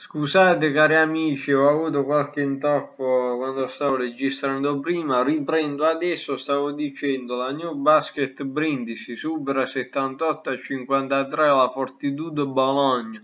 Scusate cari amici, ho avuto qualche intoppo quando stavo registrando prima, riprendo adesso, stavo dicendo la New Basket Brindisi supera 78 a 53 la Fortitudo Bologna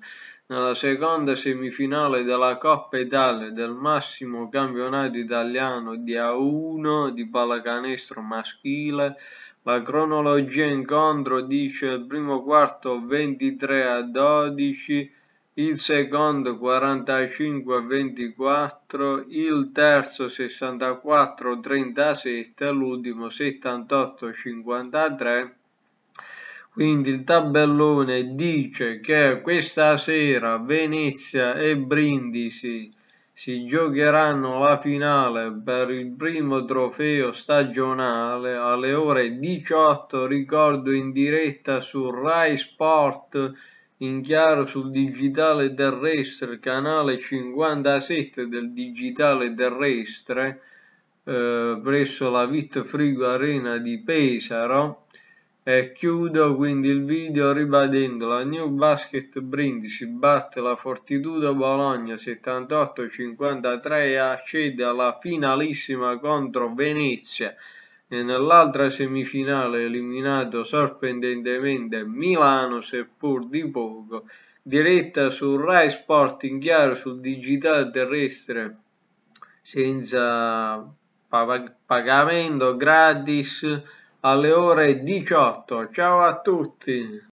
nella seconda semifinale della Coppa Italia del massimo campionato italiano di A1 di pallacanestro maschile. La cronologia incontro dice il primo quarto 23 a 12 il secondo 45 24, il terzo 64 37, l'ultimo 78 53. Quindi il tabellone dice che questa sera Venezia e Brindisi si giocheranno la finale per il primo trofeo stagionale alle ore 18, ricordo in diretta su Rai Sport in chiaro sul digitale terrestre, canale 57 del digitale terrestre eh, presso la Vit Frigo Arena di Pesaro e chiudo quindi il video ribadendo la New Basket Brindisi batte la Fortitudo Bologna 78-53 e accede alla finalissima contro Venezia e nell'altra semifinale eliminato sorprendentemente Milano, seppur di poco, diretta su Rai Sport in chiaro sul digitale terrestre senza pagamento gratis alle ore 18. Ciao a tutti!